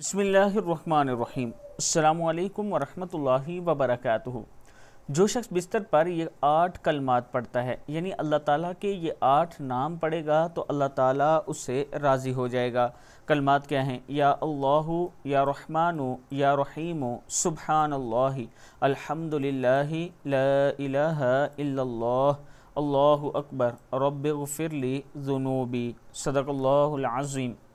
بسم اللہ الرحمن الرحیم السلام علیکم ورحمۃ اللہ وبرکاتہ جو شخص بستر پر یہ آٹھ کلمات پڑھتا ہے یعنی اللہ تعالیٰ کے یہ آٹھ نام پڑھے گا تو اللہ تعالیٰ اس سے راضی ہو جائے گا کلمات کیا ہیں یا اللہ یا رحمان یا رحیم اللہ سبحان لا الحمد الا اللہ اللہ اکبر رب لی ذنوبی صدق اللہ العظیم